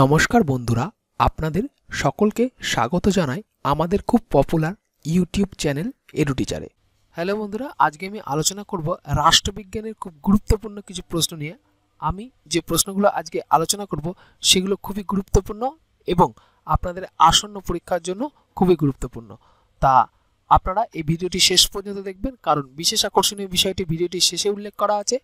নমস্কার বন্ধুরা আপনাদের সকলকে স্বাগত জানাই আমাদের খুব পপুলার ইউটিউব চ্যানেল এডুটিচারে হ্যালো বন্ধুরা আজকে আমি আলোচনা করব রাষ্ট্রবিজ্ঞানের খুব গুরুত্বপূর্ণ কিছু প্রশ্ন নিয়ে আমি যে প্রশ্নগুলো আজকে আলোচনা করব সেগুলো খুবই গুরুত্বপূর্ণ এবং আপনাদের আসন্ন পরীক্ষার জন্য খুবই গুরুত্বপূর্ণ তা আপনারা এই ভিডিওটি শেষ পর্যন্ত দেখবেন কারণ বিশেষ আকর্ষণীয় বিষয়টি ভিডিওটি শেষে উল্লেখ করা আছে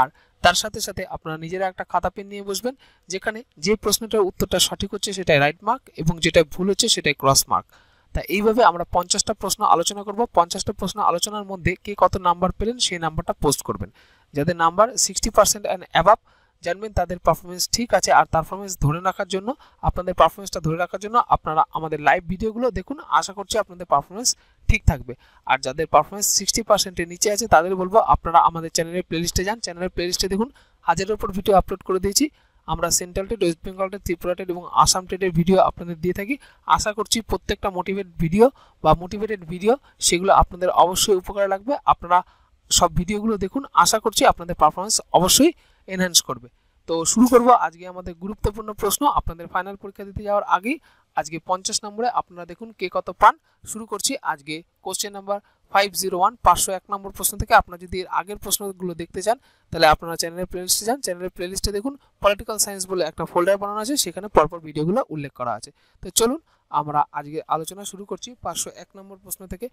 আর তার সাথে সাথে আপনারা নিজেরা একটা খাতা পেন নিয়ে বসবেন যেখানে যে প্রশ্নটার উত্তরটা সঠিক হচ্ছে সেটাই রাইট মার্ক এবং যেটা ভুল হচ্ছে সেটাই ক্রস মার্ক তা এইভাবে আমরা পঞ্চাশটা প্রশ্ন আলোচনা করব পঞ্চাশটা প্রশ্ন আলোচনার মধ্যে কে কত নাম্বার পেলেন সেই নাম্বারটা পোস্ট করবেন যাদের number sixty percent and above জানবেন তাদের পারফরমেন্স ঠিক আছে আর পারফরমেন্স ধরে রাখার জন্য আপনাদের পারফরমেন্সটা ধরে রাখার জন্য আপনারা আমাদের লাইভ ভিডিওগুলো দেখুন আশা করছি আপনাদের পারফরমেন্স ঠিক থাকবে আর যাদের পারফরমেন্স সিক্সটি পার্সেন্টের নিচে আছে তাদের বলবো আপনারা আমাদের চ্যানেলের প্লেলিস্টে যান চ্যানেলের প্লেলিস্টে দেখুন হাজারের ওপর ভিডিও আপলোড করে দিয়েছি আমরা central TET West Bengal TET Tripura TET এবং আসাম টেডের ভিডিও আপনাদের দিয়ে থাকি আশা করছি প্রত্যেকটা মোটিভেট ভিডিও বা মোটিভেটেড ভিডিও সেগুলো আপনাদের অবশ্যই উপকারে লাগবে আপনারা সব ভিডিওগুলো দেখুন আশা করছি আপনাদের পারফরমেন্স অবশ্যই এনহ্যান্স করবে তো শুরু করব আজকে আমাদের গুরুত্বপূর্ণ প্রশ্ন আপনাদের ফাইনাল পরীক্ষা দিতে যাওয়ার আগেই আজকে পঞ্চাশ নম্বরে আপনারা দেখুন কে কত পান শুরু করছি আজকে question number five zero one পাঁচশো এক নম্বর প্রশ্ন থেকে আপনারা যদি এর আগের প্রশ্নগুলো দেখতে চান তাহলে আপনারা চ্যানেলের প্লেলিস্টে যান চ্যানেলের প্লেলিস্টে দেখুন পলিটিক্যাল সায়েন্স বলে একটা ফোল্ডার বানানো আছে সেখানে পরপর ভিডিওগুলো উল্লেখ করা আছে তো চলুন আমরা আজকে আলোচনা শুরু করছি পাঁচশো এক নম্বর প্রশ্ন থেকে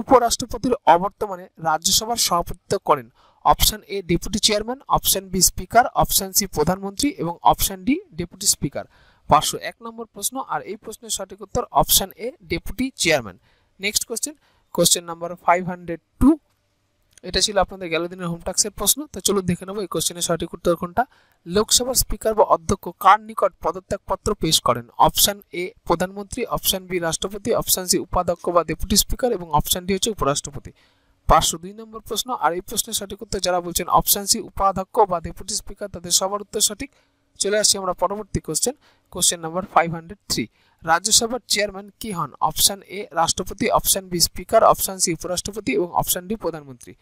উপরাষ্ট্রপতির অবর্তমানে রাজ্যসভার সভাপতিত্ব করেন option A deputy chairman option B speaker option C প্রধানমন্ত্রী এবং অপশন ডি ডেপুটি স্পিকার পাঁচশো এক নম্বর প্রশ্ন আর এই প্রশ্নের সঠিক উত্তর option A deputy chairman next question question number five hundred two এটা ছিল আপনাদের গেল দিনের হোম প্রশ্ন তো চলুন দেখে নেবো এই কোশ্চেনের সঠিক উত্তর কোনটা লোকসভার স্পিকার বা অধ্যক্ষ কার নিকট পদত্যাগপত্র পেশ করেন অপশান এ প্রধানমন্ত্রী অপশান বি রাষ্ট্রপতি অপশান সি উপাধ্যক্ষ বা ডেপুটি স্পিকার এবং অপশান ডি হচ্ছে উপরাষ্ট্রপতি পাঁচশো দুই নম্বর প্রশ্ন আর এই প্রশ্নের সঠিক উত্তর যারা বলছেন অপশান সি উপাধ্যক্ষ বা ডেপুটি স্পিকার তাদের সবার উত্তর সঠিক চলে আসছি আমরা পরবর্তী question question number five hundred three রাজ্যসভার চেয়ারম্যান কি হন অপশন এ রাষ্ট্রপতি option B speaker option C উপরাষ্ট্রপতি এবং অপশন ডি প্রধানমন্ত্রী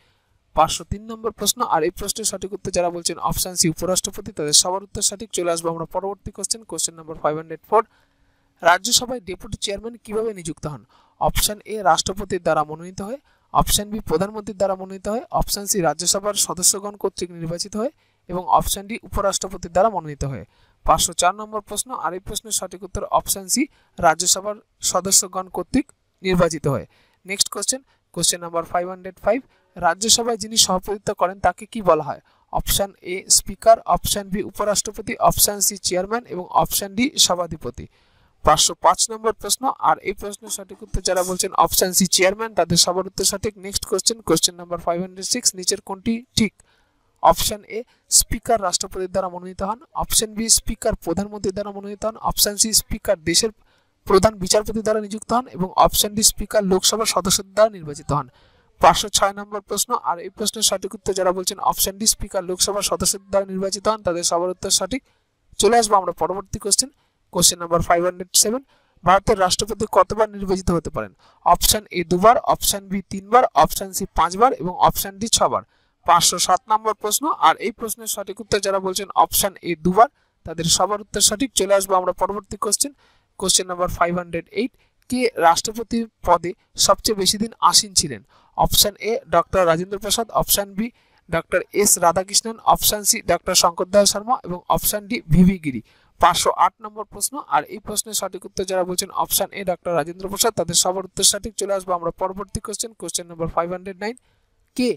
পাঁচশো তিন নম্বর প্রশ্ন আর এই প্রশ্নের সঠিক উত্তর যারা বলছেন অপশন সি উপরাষ্ট্রপতি তাদের সবার উত্তর সঠিক চলে আসবো আমরা পরবর্তী question question number five hundred four রাজ্যসভায় ডেপুটি চেয়ারম্যান কিভাবে নিযুক্ত হন অপশন এ রাষ্ট্রপতির দ্বারা মনোনীত হয় অপশন বি প্রধানমন্ত্রীর দ্বারা মনোনীত হয় অপশন সি রাজ্যসভার সদস্যগণ কর্তৃক নির্বাচিত হয় এবং অপশন ডি উপরাষ্ট্রপতির দ্বারা মনোনীত হয় পাঁচশো চার নম্বর প্রশ্ন আর এই প্রশ্নের সঠিক উত্তর অপশান সি রাজ্যসভার সদস্যগণ কর্তৃক নির্বাচিত হয় next question question number five hundred five রাজ্যসভায় যিনি সভাপতিত্ব করেন তাকে কি বলা হয় option A speaker option B উপরাষ্ট্রপতি অপশান সি চেয়ারম্যান এবং অপশান ডি সভাধিপতি পাঁচশো পাঁচ নম্বর প্রশ্ন আর এই প্রশ্নের সঠিক উত্তর যারা বলছেন অপশান সি চেয়ারম্যান তাদের সবার উত্তর সঠিক next question question number five hundred six নিচের কোনটি ঠিক অপশন এ স্পিকার রাষ্ট্রপতির দ্বারা মনোনীত হন অপশন বি স্পিকার প্রধানমন্ত্রীর দ্বারা মনোনীত হন অপশন সি স্পিকার দেশের প্রধান বিচারপতি দ্বারা নিযুক্ত হন এবং অপশন ডি স্পিকার লোকসভার সদস্যদের দ্বারা নির্বাচিত হন পাঁচশো ছয় নম্বর প্রশ্ন আর এই প্রশ্নের সঠিক উত্তর যারা বলছেন অপশন ডি স্পিকার লোকসভার সদস্যদের দ্বারা নির্বাচিত হন তাদের সবার উত্তর সঠিক চলে আসবো আমরা পরবর্তী question question number five hundred seven ভারতের রাষ্ট্রপতি কতবার নির্বাচিত হতে পারেন অপশন এ দুবার অপশন বি তিনবার অপশন সি পাঁচবার এবং অপশন ডি ছবার পাঁচশো সাত নম্বর প্রশ্ন আর এই প্রশ্নের সঠিক উত্তর যারা বলছেন অপশন এ দুবার তাদের সবার উত্তর সঠিক চলে আসবো আমরা পরবর্তী question question number five hundred eight কে রাষ্ট্রপতি পদে সবচেয়ে বেশি দিন আসীন ছিলেন option A doctor Rajendra Prasad option B doctor S Radhakrishnan option C doctor Shankar Dayal Sharma এবং অপশান ডি ভিভি গিরি পাঁচশো আট নম্বর প্রশ্ন আর এই প্রশ্নের সঠিক উত্তর যারা বলছেন option A doctor Rajendra Prasad তাদের সবার উত্তর সঠিক চলে আসবো আমরা পরবর্তী question question number five hundred nine কে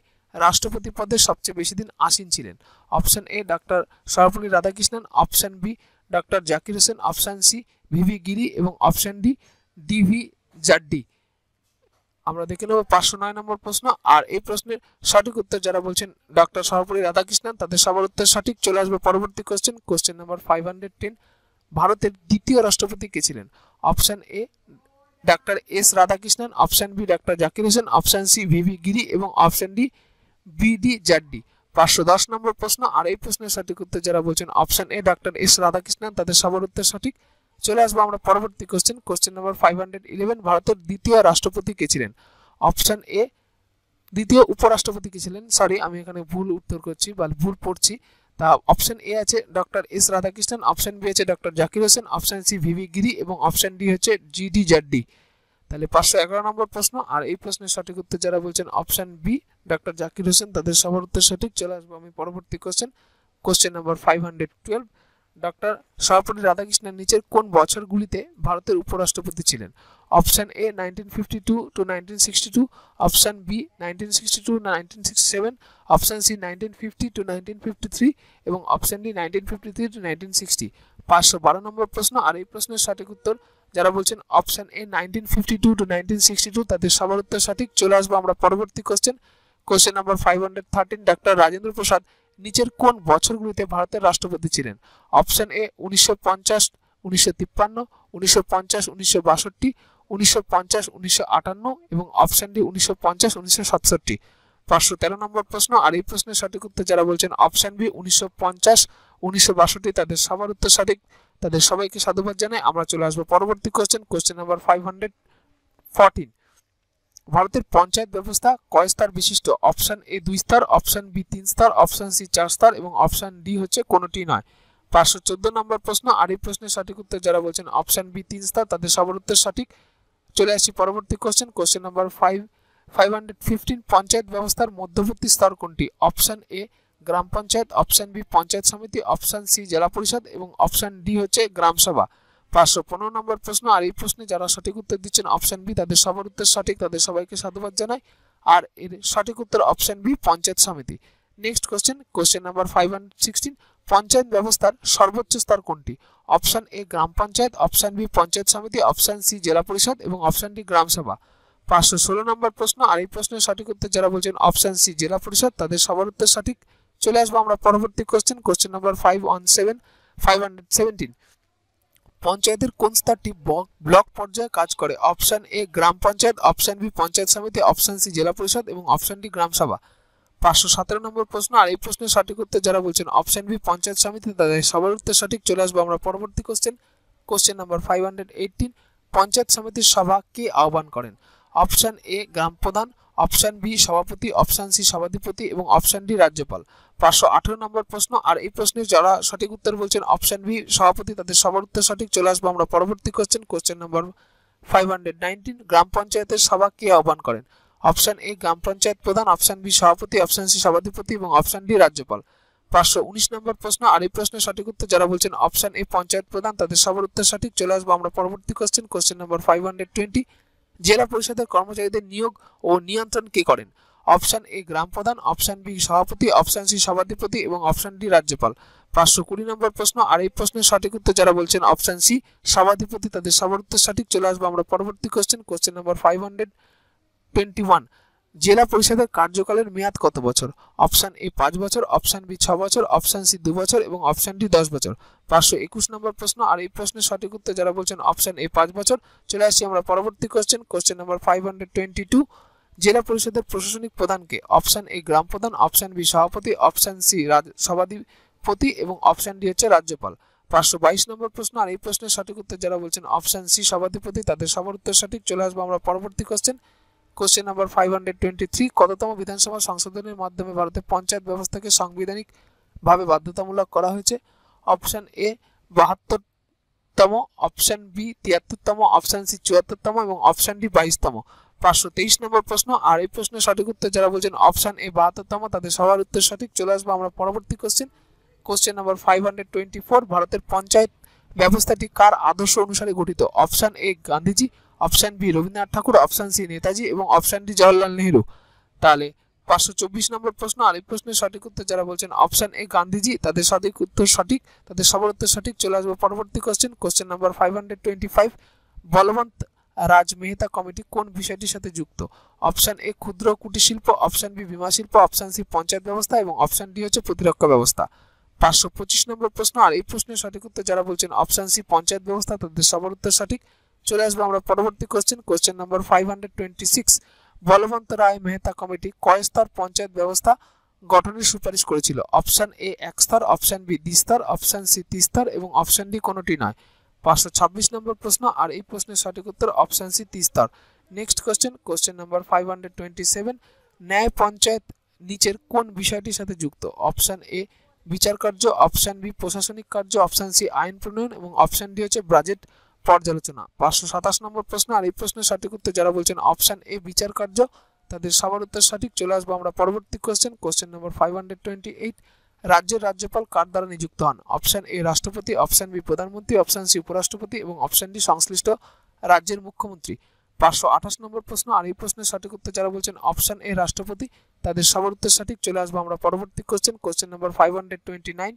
রাষ্ট্রপতি পদে সবচেয়ে বেশি দিন আসীন ছিলেন অপশান এ ডাক্তার Sarvepalli Radhakrishnan option B doctor Zakir Hussain option C V V Giri এবং অপশন ডি ডিভি জাড্ডি আমরা দেখে নেব পাঁচশো নয় নম্বর প্রশ্ন আর এই প্রশ্নের সঠিক উত্তর যারা বলছেন ডক্টর সর্বপল্লী রাধাকৃষ্ণন তাদের সবার উত্তর সঠিক চলে আসবে পরবর্তী question question number five hundred ten ভারতের দ্বিতীয় রাষ্ট্রপতি কে ছিলেন অপশান এ ডাক্তার এস রাধাকৃষ্ণন অপশন বি ডাক্তার Zakir Hussain option C V V Giri এবং অপশন ডি বিডি ডি পাঁচশো দশ নম্বর প্রশ্ন আর এই প্রশ্নের সঠিক উত্তর যারা বলছেন অপশন এ ডাক্তার এস রাধাকৃষ্ণন তাদের সবার উত্তর সঠিক চলে আসবো আমরা পরবর্তী question question number five hundred eleven ভারতের দ্বিতীয় রাষ্ট্রপতি কে ছিলেন অপশন এ দ্বিতীয় উপরাষ্ট্রপতি কে ছিলেন সরি আমি এখানে ভুল উত্তর করছি বা ভুল পড়ছি তা অপশন এ আছে doctor S Radhakrishnan option B আছে doctor Zakir Hussain option C V V Giri এবং অপশন ডি হচ্ছে জিডি জাড্ডি তাহলে পাঁচশো এগারো নম্বর প্রশ্ন আর এই প্রশ্নের সঠিক উত্তর যারা বলছেন option B doctor Zakir Hussain তাদের সবার উত্তর সঠিক চলে আসবো আমি পরবর্তী question question number five hundred twelve doctor Sarvepalli রাধাকৃষ্ণের নিচের কোন বছরগুলিতে ভারতের উপরাষ্ট্রপতি ছিলেন option A nineteen fifty two to nineteen sixty two option B nineteen sixty two nineteen sixty seven option C nineteen fifty two nineteen fifty three এবং option D nineteen fifty three to nineteen sixty পাঁচশো বারো নম্বর প্রশ্ন আর এই প্রশ্নের সঠিক উত্তর যারা বলছেন option A nineteen fifty two to nineteen sixty two তাদের সবার উত্তর সঠিক চলে আসবো আমরা পরবর্তী question question number five hundred thirteen ডাক্তার রাজেন্দ্র প্রসাদ নিচের কোন বছরগুলিতে ভারতের রাষ্ট্রপতি ছিলেন অপশন এ উনিশশো পঞ্চাশ উনিশশো তিপ্পান্ন উনিশশো পঞ্চাশ উনিশশো বাষট্টি উনিশশো পঞ্চাশ উনিশশো আটান্ন এবং অপশন ডি উনিশশো পঞ্চাশ উনিশশো সাতষট্টি পাঁচশো তেরো নম্বর প্রশ্ন আর এই প্রশ্নের সঠিক উত্তর যারা বলছেন অপশন বি উনিশশো পঞ্চাশ উনিশশো বাষট্টি তাদের সবার উত্তর সঠিক তাদের সবাইকে সাধুবাদ জানাই আমরা চলে আসবো পরবর্তী question question number five hundred fourteen ভারতের পঞ্চায়েত ব্যবস্থা কয় স্তর বিশিষ্ট অপশান এ দুই স্তর অপশান বি তিন স্তর অপশান সি চার স্তর এবং অপশান ডি হচ্ছে কোনোটি নয় পাঁচশো চোদ্দ নম্বর প্রশ্ন আর এই প্রশ্নের সঠিক উত্তর যারা বলছেন অপশান বি তিন স্তর তাদের সবার উত্তর সঠিক চলে আসি পরবর্তী question question number five five hundred fifteen panchayat ব্যবস্থার মধ্যবর্তী স্তর কোনটি অপশান এ গ্রাম পঞ্চায়েত অপশান বি পঞ্চায়েত সমিতি অপশান সি জেলা পরিষদ এবং অপশান ডি হচ্ছে গ্রামসভা পাঁচশো পনেরো নম্বর প্রশ্ন আর এই প্রশ্নে যারা সঠিক উত্তর দিচ্ছেন অপশন বি তাদের সবার উত্তর সঠিক তাদের সবাইকে সাধুবাদ জানাই আর এর সঠিক উত্তর অপশন বি পঞ্চায়েত সমিতি next question question number five hundred sixteen panchayat ব্যবস্থার সর্বোচ্চ স্তর কোনটি অপশান এ গ্রাম পঞ্চায়েত অপশান বি পঞ্চায়েত সমিতি অপশান সি জেলা পরিষদ এবং অপশান ডি গ্রামসভা পাঁচশো ষোলো নম্বর প্রশ্ন আর এই প্রশ্নের সঠিক উত্তর যারা বলছেন অপশান সি জেলা পরিষদ তাদের সবার উত্তর সঠিক চলে আসবো আমরা পরবর্তী question question number five one seven five hundred seventeen পঞ্চায়েতের কোন স্তরটি ব্লক পর্যায়ে কাজ করে অপশান এ গ্রাম পঞ্চায়েত অপশান বি পঞ্চায়েত সমিতি অপশান সি জেলা পরিষদ এবং অপশান ডি গ্রামসভা পাঁচশো সতেরো নম্বর প্রশ্ন আর এই প্রশ্নের সঠিক উত্তর যারা বলছেন অপশান বি পঞ্চায়েত সমিতি তাদের সবার উত্তর সঠিক চলে আসবো আমরা পরবর্তী question question number five hundred eighteen panchayat সমিতির সভা কে আহ্বান করেন অপশান এ গ্রাম প্রধান অপশান বি সভাপতি অপশান সি সভাধিপতি এবং অপশান ডি রাজ্যপাল পাঁচশো আঠেরো নম্বর প্রশ্ন আর এই প্রশ্নের যারা সঠিক উত্তর বলছেন অপশান বি সভাপতি তাদের সবার উত্তর সঠিক চলে আসবো আমরা পরবর্তী question question number five hundred nineteen গ্রাম পঞ্চায়েতের সভা কে আহ্বান করেন অপশান এ গ্রাম পঞ্চায়েত প্রধান অপশান বি সভাপতি অপশান সি সভাধিপতি এবং অপশান ডি রাজ্যপাল পাঁচশো উনিশ নম্বর প্রশ্ন আর এই প্রশ্নের সঠিক উত্তর যারা বলছেন অপশান এ পঞ্চায়েত প্রধান তাদের সবার উত্তর সঠিক চলে আসবো আমরা পরবর্তী question question number five hundred twenty জেলা পরিষদের কর্মচারীদের নিয়োগ ও নিয়ন্ত্রণ কে করেন অপশন এ গ্রাম প্রধান অপশন বি সভাপতি অপশন সি সভাধিপতি এবং অপশন ডি রাজ্যপাল পাঁচশো কুড়ি নম্বর প্রশ্ন আর এই প্রশ্নের সঠিক উত্তর যারা বলছেন অপশন সি সভাধিপতি তাদের সবার উত্তর সঠিক চলে আসবো আমরা পরবর্তী question question number five hundred twenty one জেলা পরিষদের কার্যকালের মেয়াদ কত বছর অপশান এ পাঁচ বছর অপশান বি ছ বছর অপশান সি দু বছর এবং অপশান ডি দশ বছর পাঁচশো একুশ নম্বর প্রশ্ন আর এই প্রশ্নের সঠিক উত্তর যারা বলছেন অপশান এ পাঁচ বছর চলে আসছি আমরা পরবর্তী question question number five hundred twenty two জেলা পরিষদের প্রশাসনিক প্রধানকে অপশান এ গ্রাম প্রধান অপশান বি সভাপতি অপশান সি সভাধিপতি এবং অপশান ডি হচ্ছে রাজ্যপাল পাঁচশো বাইশ নম্বর প্রশ্ন আর এই প্রশ্নের সঠিক উত্তর যারা বলছেন অপশান সি সভাধিপতি তাদের সবার উত্তর সঠিক চলে আসবো আমরা পরবর্তী question question number five hundred twenty three কততম বিধানসভা সংশোধনের মাধ্যমে ভারতের পঞ্চায়েত ব্যবস্থাকে সাংবিধানিকভাবে বাধ্যতামূলক করা হয়েছে অপশান এ বাহাত্তরতম অপশান বি তিয়াত্তরতম অপশান সি চুয়াত্তরতম এবং অপশান ডি বাইশতম পাঁচশো তেইশ নম্বর প্রশ্ন আর এই প্রশ্নের সঠিক উত্তর যারা বলছেন অপশান এ বাহাত্তরতম তাদের সবার উত্তর সঠিক চলে আসবো আমরা পরবর্তী question question number five hundred twenty four ভারতের পঞ্চায়েত ব্যবস্থাটি কার আদর্শ অনুসারে গঠিত option A Gandhiji option B Rabindranath Thakur option C Netaji এবং অপশান ডি জওয়াহরলাল নেহরু তাহলে পাঁচশো চব্বিশ নম্বর প্রশ্ন আরেক প্রশ্নের সঠিক উত্তর যারা বলছেন অপশান এ গান্ধীজি তাদের সঠিক উত্তর সঠিক তাদের সবার উত্তর সঠিক চলে আসবো পরবর্তী question question number five hundred twenty five Balwant Raj Mehta committee কোন বিষয়টির সাথে যুক্ত অপশান এ ক্ষুদ্র কুটির শিল্প অপশান বি বিমা শিল্প অপশান সি পঞ্চায়েত ব্যবস্থা এবং অপশান ডি হচ্ছে প্রতিরক্ষা ব্যবস্থা পাঁচশো পঁচিশ নম্বর প্রশ্ন আর এই প্রশ্নের সঠিক উত্তর যারা বলছেন অপশান সি পঞ্চায়েত ব্যবস্থা তাদের সবার উত্তর সঠিক চলে আসবো আমরা পরবর্তী question question number five hundred twenty six Balwant Rai Mehta committee কয় স্তর পঞ্চায়েত ব্যবস্থা গঠনের সুপারিশ করেছিল অপশান এ এক স্তর অপশান বি দ্বিস্তর অপশান সি তিস্তর এবং অপশান ডি কোনোটি নয় পাঁচশো ছাব্বিশ নম্বর প্রশ্ন আর এই প্রশ্নের সঠিক উত্তর অপশান সি তিস্তর next question question number five hundred twenty seven ন্যায় পঞ্চায়েত নিচের কোন বিষয়টির সাথে যুক্ত অপশান এ বিচার কার্য অপশান বি প্রশাসনিক কার্য অপশান সি আইন প্রণয়ন এবং অপশান ডি হচ্ছে বাজেট পর্যালোচনা পাঁচশো সাতাশ নম্বর প্রশ্ন আর এই প্রশ্নের সঠিক উত্তর যারা বলছেন অপশন এ বিচার কার্য তাদের সবার উত্তর সঠিক চলে আসবো আমরা পরবর্তী question question number five hundred twenty eight রাজ্যের রাজ্যপাল কার দ্বারা নিযুক্ত হন অপশন এ রাষ্ট্রপতি অপশান বি প্রধানমন্ত্রী অপশান সি উপরাষ্ট্রপতি এবং অপশন ডি সংশ্লিষ্ট রাজ্যের মুখ্যমন্ত্রী পাঁচশো আঠাশ নম্বর প্রশ্ন আর এই প্রশ্নের সঠিক উত্তর যারা বলছেন অপশন এ রাষ্ট্রপতি তাদের সবার উত্তর সঠিক চলে আসবো আমরা পরবর্তী question question number five hundred twenty nine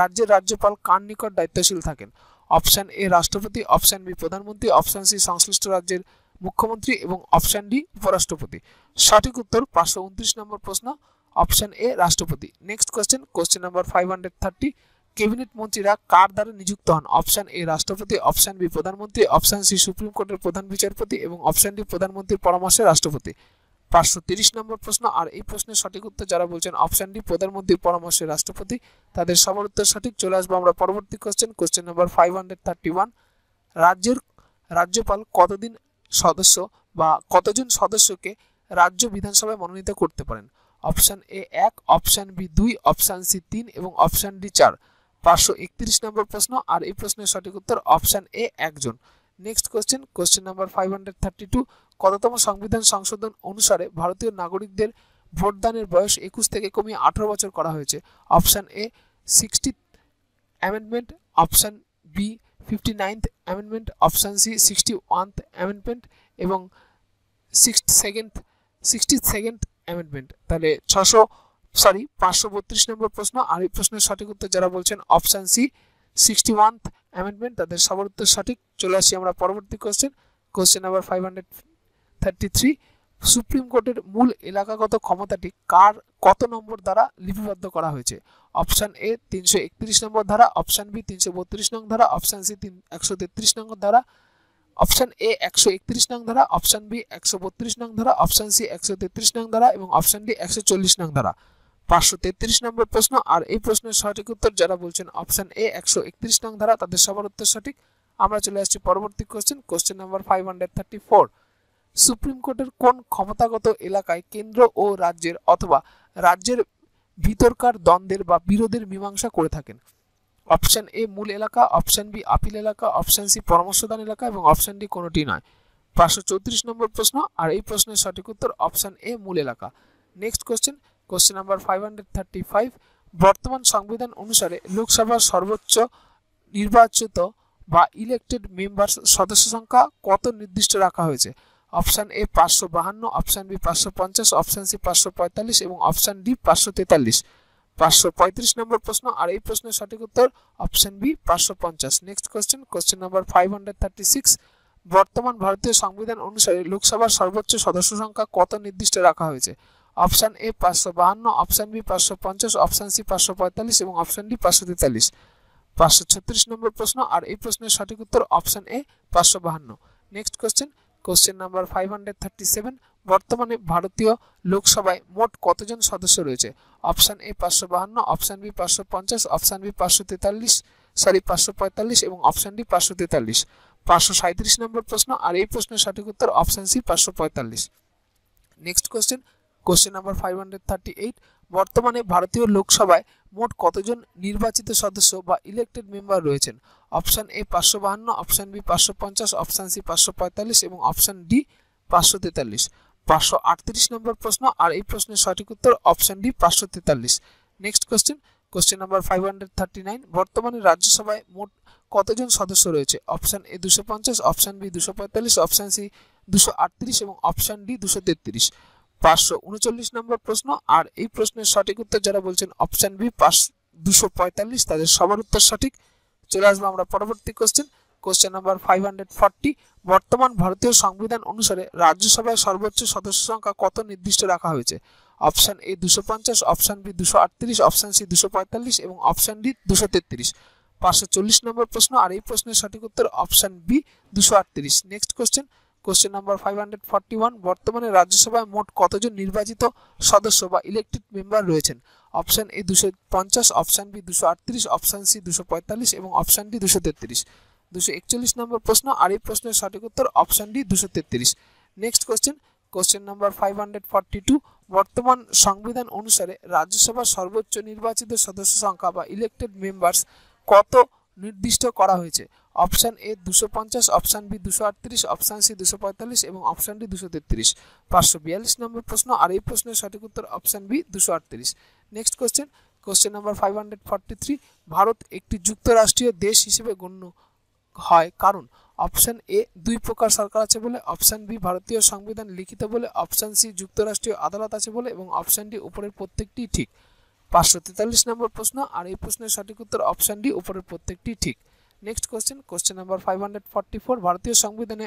রাজ্যের রাজ্যপাল কার নিকট দায়িত্বশীল থাকেন অপশান এ রাষ্ট্রপতি অপশান বি প্রধানমন্ত্রী অপশান সি সংশ্লিষ্ট রাজ্যের মুখ্যমন্ত্রী এবং অপশান ডি উপরাষ্ট্রপতি সঠিক উত্তর পাঁচশো উনত্রিশ নম্বর প্রশ্ন অপশান এ রাষ্ট্রপতি next question question number five hundred thirty cabinet মন্ত্রীরা কার দ্বারা নিযুক্ত হন অপশান এ রাষ্ট্রপতি অপশান বি প্রধানমন্ত্রী অপশান সি সুপ্রিম কোর্টের প্রধান বিচারপতি এবং অপশান ডি প্রধানমন্ত্রীর পরামর্শে রাষ্ট্রপতি পাঁচশো তিরিশ নম্বর প্রশ্ন আর এই প্রশ্নের সঠিক উত্তর যারা বলছেন অপশন ডি প্রধানমন্ত্রীর পরামর্শে রাষ্ট্রপতি তাদের সবার উত্তর সঠিক চলে আসবো আমরা পরবর্তী question question number five hundred thirty one রাজ্যের রাজ্যপাল কতদিন সদস্য বা কতজন সদস্যকে রাজ্য বিধানসভায় মনোনীত করতে পারেন অপশান এ এক অপশান বি দুই অপশান সি তিন এবং অপশান ডি চার পাঁচশো একত্রিশ নম্বর প্রশ্ন আর এই প্রশ্নের সঠিক উত্তর অপশান এ একজন next question question number five hundred thirty two কততম সংবিধান সংশোধন অনুসারে ভারতীয় নাগরিকদের ভোটদানের বয়স একুশ থেকে কমিয়ে আঠেরো বছর করা হয়েছে option A sixty amendment option B fifty ninth amendment option C sixty oneth amendment এবং sixty second sixty second amendment তাহলে ছশো সরি পাঁচশো বত্রিশ নম্বর প্রশ্ন আর এই প্রশ্নের সঠিক উত্তর যারা বলছেন option C sixty oneth amendment তাদের সবার উত্তর সঠিক চলে আসি আমরা পরবর্তী question question number five hundred thirty three supreme কোর্টের মূল এলাকাগত ক্ষমতাটি কার কত নম্বর দ্বারা লিপিবদ্ধ করা হয়েছে অপশান এ তিনশো একত্রিশ নম্বর ধারা অপশান বি তিনশো বত্রিশ নং ধারা অপশান সি তিন একশো তেত্রিশ নং ধারা অপশান এ একশো একত্রিশ নং ধারা অপশান বি একশো বত্রিশ নং ধারা অপশান সি একশো তেত্রিশ নং ধারা এবং অপশান ডি একশো চল্লিশ নং ধারা পাঁচশো তেত্রিশ নম্বর প্রশ্ন আর এই প্রশ্নের সঠিক উত্তর যারা বলছেন অপশন এ একশো একত্রিশ নং ধারা তাদের সবার উত্তর সঠিক আমরা চলে আসছি পরবর্তী question question number five hundred thirty four supreme কোর্টের কোন ক্ষমতাগত এলাকায় কেন্দ্র ও রাজ্যের অথবা রাজ্যের ভিতরকার দ্বন্দ্বের বা বিরোধের মীমাংসা করে থাকেন অপশান এ মূল এলাকা অপশান বি আপিল এলাকা অপশন সি পরামর্শদান এলাকা এবং অপশন ডি কোনোটি নয় পাঁচশো চৌত্রিশ নম্বর প্রশ্ন আর এই প্রশ্নের সঠিক উত্তর অপশান এ মূল এলাকা next question question number five hundred thirty five বর্তমান সংবিধান অনুসারে লোকসভার সর্বোচ্চ নির্বাচিত বা ইলেকটেড মেম্বার সদস্য সংখ্যা কত নির্দিষ্ট রাখা হয়েছে অপশান এ পাঁচশো বাহান্ন অপশান বি পাঁচশো পঞ্চাশ অপশান সি পাঁচশো পঁয়তাল্লিশ এবং অপশান ডি পাঁচশো তেতাল্লিশ পাঁচশো পঁয়ত্রিশ নম্বর প্রশ্ন আর এই প্রশ্নের সঠিক উত্তর অপশান বি পাঁচশো পঞ্চাশ next question question number five hundred thirty six বর্তমান ভারতীয় সংবিধান অনুসারে লোকসভার সর্বোচ্চ সদস্য সংখ্যা কত নির্দিষ্ট রাখা হয়েছে অপশান এ পাঁচশো বাহান্ন অপশান বি পাঁচশো পঞ্চাশ অপশান সি পাঁচশো পঁয়তাল্লিশ এবং অপশান ডি পাঁচশো তেতাল্লিশ পাঁচশো ছত্রিশ নম্বর প্রশ্ন আর এই প্রশ্নের সঠিক উত্তর অপশান এ পাঁচশো বাহান্ন next question question number five hundred thirty seven বর্তমানে ভারতীয় লোকসভায় মোট কতজন সদস্য রয়েছে অপশান এ পাঁচশো বাহান্ন অপশান বি পাঁচশো পঞ্চাশ অপশান বি পাঁচশো তেতাল্লিশ সরি পাঁচশো পঁয়তাল্লিশ এবং অপশান ডি পাঁচশো তেতাল্লিশ পাঁচশো সাঁত্রিশ নম্বর প্রশ্ন আর এই প্রশ্নের সঠিক উত্তর অপশান সি পাঁচশো পঁয়তাল্লিশ next question question number five hundred thirty eight বর্তমানে ভারতীয় লোকসভায় মোট কতজন নির্বাচিত সদস্য বা ইলেকটেড মেম্বার রয়েছেন অপশান এ পাঁচশো বাহান্ন অপশান বি পাঁচশো পঞ্চাশ অপশান সি পাঁচশো পঁয়তাল্লিশ এবং অপশান ডি পাঁচশো তেতাল্লিশ পাঁচশো আটত্রিশ নম্বর প্রশ্ন আর এই প্রশ্নের সঠিক উত্তর অপশান ডি পাঁচশো তেতাল্লিশ next question question number five hundred thirty nine বর্তমানে রাজ্যসভায় মোট কতজন সদস্য রয়েছে অপশান এ দুশো পঞ্চাশ অপশান বি দুশো পঁয়তাল্লিশ অপশান সি দুশো আটত্রিশ এবং অপশান ডি দুশো তেত্রিশ পাঁচশো উনচল্লিশ নম্বর প্রশ্ন আর এই প্রশ্নের সঠিক উত্তর যারা বলছেন অপশান বি পাঁচ দুশো পঁয়তাল্লিশ তাদের সবার উত্তর সঠিক চলে আমরা পরবর্তী question question number five hundred বর্তমান ভারতীয় সংবিধান অনুসারে রাজ্যসভায় সর্বোচ্চ সদস্য সংখ্যা কত নির্দিষ্ট রাখা হয়েছে অপশান এ দুশো পঞ্চাশ অপশন বি দুশো আটত্রিশ অপশন সি দুশো পঁয়তাল্লিশ এবং অপশন ডি দুশো তেত্রিশ পাঁচশো চল্লিশ নম্বর প্রশ্ন আর এই প্রশ্নের সঠিক উত্তর অপশন বি দুশো আটত্রিশ next question question number five hundred forty one বর্তমানে রাজ্যসভায় মোট কতজন নির্বাচিত সদস্য বা ইলেকট্রিক মেম্বার রয়েছেন অপশান এ দুশো পঞ্চাশ অপশান বি দুশো আটত্রিশ অপশান সি দুশো পঁয়তাল্লিশ এবং অপশান ডি দুশো তেত্রিশ দুশো একচল্লিশ নম্বর প্রশ্ন আর এই প্রশ্নের সঠিক উত্তর অপশান ডি দুশো তেত্রিশ next question question number five hundred forty two বর্তমান সংবিধান অনুসারে রাজ্যসভার সর্বোচ্চ নির্বাচিত সদস্য সংখ্যা বা ইলেকটেড মেম্বার্স কত নির্দিষ্ট করা হয়েছে অপশান এ দুশো পঞ্চাশ অপশান বি দুশো আটত্রিশ অপশান সি দুশো পঁয়তাল্লিশ এবং অপশান ডি দুশো তেত্রিশ পাঁচশো বিয়াল্লিশ নম্বর প্রশ্ন আর এই প্রশ্নের সঠিক উত্তর অপশান বি দুশো আটত্রিশ next question question number five hundred forty three Bharat একটি যুক্তরাষ্ট্রীয় দেশ হিসেবে গণ্য হয় কারণ অপশান এ দুই প্রকার সরকার আছে বলে অপশান বি ভারতীয় সংবিধান লিখিত বলে অপশান সি যুক্তরাষ্ট্রীয় আদালত আছে বলে এবং অপশান ডি উপরের প্রত্যেকটি ঠিক পাঁচশো তেতাল্লিশ নম্বর প্রশ্ন আর এই প্রশ্নের সঠিক উত্তর অপশান ডি উপরের প্রত্যেকটি ঠিক next question question number five hundred forty four ভারতীয় সংবিধানে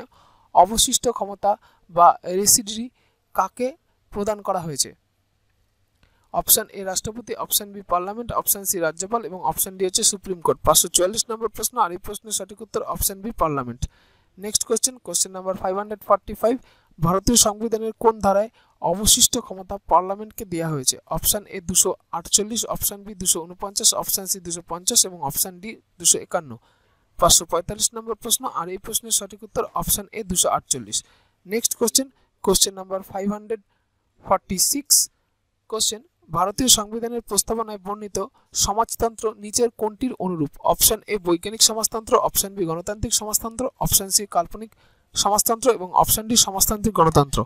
অবশিষ্ট ক্ষমতা বা রেসিডি কাকে প্রদান করা হয়েছে অপশান এ রাষ্ট্রপতি option B parliament option C রাজ্যপাল এবং অপশান ডি হচ্ছে সুপ্রিম কোর্ট পাঁচশো চুয়াল্লিশ নম্বর প্রশ্ন আর এই প্রশ্নের সঠিক উত্তর option B parliament next question question number five hundred forty five ভারতীয় সংবিধানের কোন ধারায় অবশিষ্ট ক্ষমতা পার্লামেন্টকে দেওয়া হয়েছে অপশান এ দুশো আটচল্লিশ অপশান বি দুশো উনপঞ্চাশ অপশান সি দুশো পঞ্চাশ এবং অপশান ডি দুশো একান্ন পাঁচশো পঁয়তাল্লিশ নম্বর প্রশ্ন আর এই প্রশ্নের সঠিক উত্তর অপশান এ দুশো আটচল্লিশ next question question number five hundred forty six question ভারতীয় সংবিধানের প্রস্তাবনায় বর্ণিত সমাজতন্ত্র নিচের কোনটির অনুরূপ অপশান এ বৈজ্ঞানিক সমাজতন্ত্র অপশান বি গণতান্ত্রিক সমাজতন্ত্র অপশান সি কাল্পনিক সমাজতন্ত্র এবং অপশান ডি সমাজতান্ত্রিক গণতন্ত্র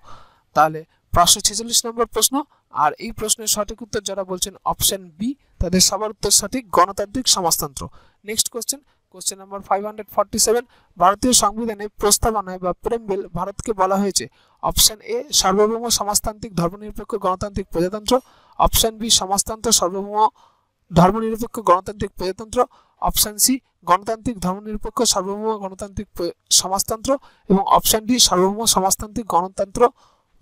তাহলে পাঁচশো ছেচল্লিশ নম্বর প্রশ্ন আর এই প্রশ্নের সঠিক উত্তর যারা বলছেন অপশন বি তাদের সবার উত্তর সঠিক গণতান্ত্রিক সমাজতন্ত্র next question question number five hundred seven ভারতীয় সংবিধানে প্রস্তাবনায় বা বিল ভারতকে বলা হয়েছে অপশন এ সার্বভৌম সমাজতান্ত্রিক ধর্মনিরপেক্ষ গণতান্ত্রিক প্রজাতন্ত্র অপশন বি সমাজতন্ত্র সার্বভৌম ধর্মনিরপেক্ষ গণতান্ত্রিক প্রজাতন্ত্র অপশন সি গণতান্ত্রিক ধর্মনিরপেক্ষ সার্বভৌম গণতান্ত্রিক সমাজতন্ত্র এবং অপশন ডি সার্বভৌম সমাজতান্ত্রিক গণতন্ত্র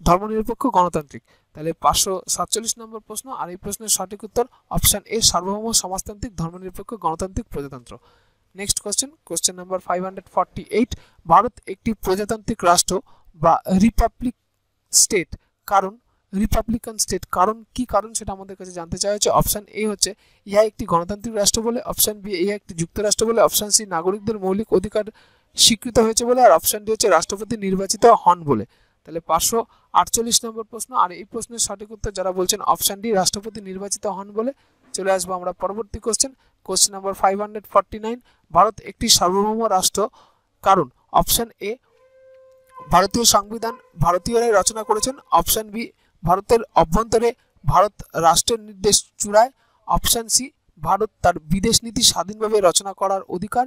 ধর্মনিরপেক্ষ গণতান্ত্রিক তাহলে পাঁচশো সাতচল্লিশ নম্বর প্রশ্ন আর এই প্রশ্নের সঠিক উত্তর অপশান এ সার্বভৌম সমাজতান্ত্রিক ধর্মনিরপেক্ষ গণতান্ত্রিক প্রজাতন্ত্র next question question number five hundred forty eight Bharat একটি প্রজাতান্ত্রিক রাষ্ট্র বা রিপাবলিক স্টেট কারণ রিপাবলিকান স্টেট কারণ কি কারণ সেটা আমাদের কাছে জানতে চাওয়া হচ্ছে অপশান এ হচ্ছে ইহা একটি গণতান্ত্রিক রাষ্ট্র বলে অপশান বি ইহা একটি যুক্তরাষ্ট্র বলে অপশান সি নাগরিকদের মৌলিক অধিকার স্বীকৃত হয়েছে বলে আর অপশান ডি হচ্ছে রাষ্ট্রপতি নির্বাচিত হন বলে তাহলে পাঁচশো আটচল্লিশ নম্বর প্রশ্ন আর এই প্রশ্নের সঠিক উত্তর যারা বলছেন অপশান ডি রাষ্ট্রপতি নির্বাচিত হন বলে চলে আসবো আমরা পরবর্তী question question number five hundred forty nine Bharat একটি সার্বভৌম রাষ্ট্র কারণ অপশান এ ভারতীয় সংবিধান ভারতীয়রাই রচনা করেছেন অপশান বি ভারতের অভ্যন্তরে ভারত রাষ্ট্রের নির্দেশ চূড়ায় অপশান সি ভারত তার বিদেশ নীতি স্বাধীনভাবে রচনা করার অধিকার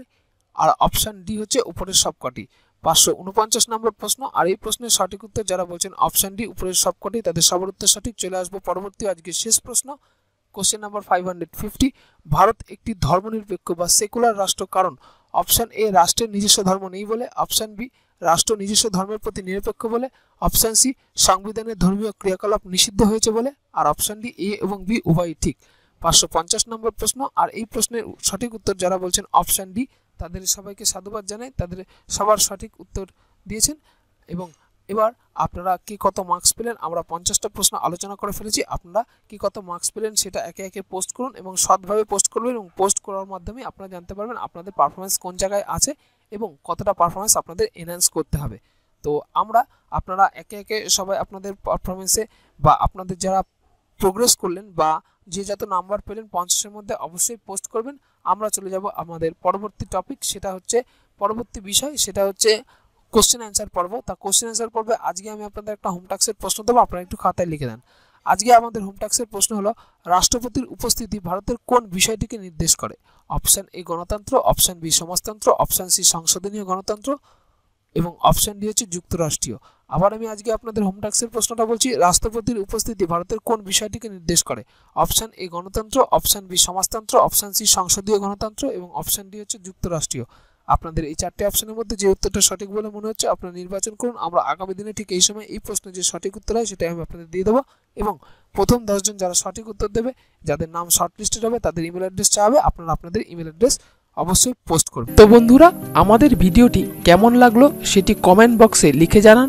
আর অপশান ডি হচ্ছে উপরের সবকটি পাঁচশো উনপঞ্চাশ নম্বর প্রশ্ন আর এই প্রশ্নের সঠিক উত্তর যারা বলছেন অপশন ডি উপরের সবকটি তাদের সবার উত্তর সঠিক চলে আসবো পরবর্তী আজকের শেষ প্রশ্ন question number five hundred fifty Bharat একটি ধর্মনিরপেক্ষ বা সেকুলার রাষ্ট্র কারণ অপশান এ রাষ্ট্রের নিজস্ব ধর্ম নেই বলে অপশান বি রাষ্ট্র নিজস্ব ধর্মের প্রতি নিরপেক্ষ বলে অপশান সি সংবিধানের ধর্মীয় ক্রিয়াকলাপ নিষিদ্ধ হয়েছে বলে আর অপশান ডি এ এবং বি উভয়ই ঠিক পাঁচশো পঞ্চাশ নম্বর প্রশ্ন আর এই প্রশ্নের সঠিক উত্তর যারা বলছেন অপশান ডি তাদের সবাইকে সাধুবাদ জানাই তাদের সবার সঠিক উত্তর দিয়েছেন এবং এবার আপনারা কি কত মার্কস পেলেন আমরা পঞ্চাশটা প্রশ্ন আলোচনা করে ফেলেছি আপনারা কি কত মার্কস পেলেন সেটা একে একে পোস্ট করুন এবং সৎভাবে পোস্ট করবেন এবং পোস্ট করার মাধ্যমে আপনারা জানতে পারবেন আপনাদের পারফরমেন্স কোন জায়গায় আছে এবং কতটা পারফরমেন্স আপনাদের এনহ্যান্স করতে হবে তো আমরা আপনারা একে একে সবাই আপনাদের পারফরমেন্সে বা আপনাদের যারা প্রোগ্রেস করলেন বা যে যত নাম্বার পেলেন পঞ্চাশের মধ্যে অবশ্যই পোস্ট করবেন আমরা চলে যাব আমাদের পরবর্তী টপিক সেটা হচ্ছে পরবর্তী বিষয় সেটা হচ্ছে কোশ্চেন অ্যান্সার পর্ব তা কোশ্চেন অ্যান্সার পর্বে আজকে আমি আপনাদের একটা হোমটাক্সের প্রশ্ন দেবো আপনারা একটু খাতায় লিখে দেন আজকে আমাদের হোমটাক্সের প্রশ্ন হলো রাষ্ট্রপতির উপস্থিতি ভারতের কোন বিষয়টিকে নির্দেশ করে অপশান এ গণতন্ত্র অপশান বি সমাজতন্ত্র অপশান সি সংশোধনীয় গণতন্ত্র এবং অপশান ডি হচ্ছে যুক্তরাষ্ট্রীয় আবার আমি আজকে আপনাদের হোম টাক্সের প্রশ্নটা বলছি রাষ্ট্রপতির উপস্থিতি ভারতের কোন বিষয়টিকে নির্দেশ করে অপশান এ গণতন্ত্র অপশান বি সমাজতন্ত্র অপশান সি সংসদীয় গণতন্ত্র এবং অপশান ডি হচ্ছে যুক্তরাষ্ট্রীয় আপনাদের এই চারটি অপশানের মধ্যে যে উত্তরটা সঠিক বলে মনে হচ্ছে আপনারা নির্বাচন করুন আমরা আগামী দিনে ঠিক এই সময় এই প্রশ্নের যে সঠিক উত্তর হয় সেটাই আমি আপনাদের দিয়ে দেবো এবং প্রথম দশজন যারা সঠিক উত্তর দেবে যাদের নাম লিস্টেড হবে তাদের ইমেল অ্যাড্রেস চাবে আপনারা আপনাদের ইমেল অ্যাড্রেস অবশ্যই পোস্ট করুন তো বন্ধুরা আমাদের ভিডিওটি কেমন লাগলো সেটি কমেন্ট বক্সে লিখে জানান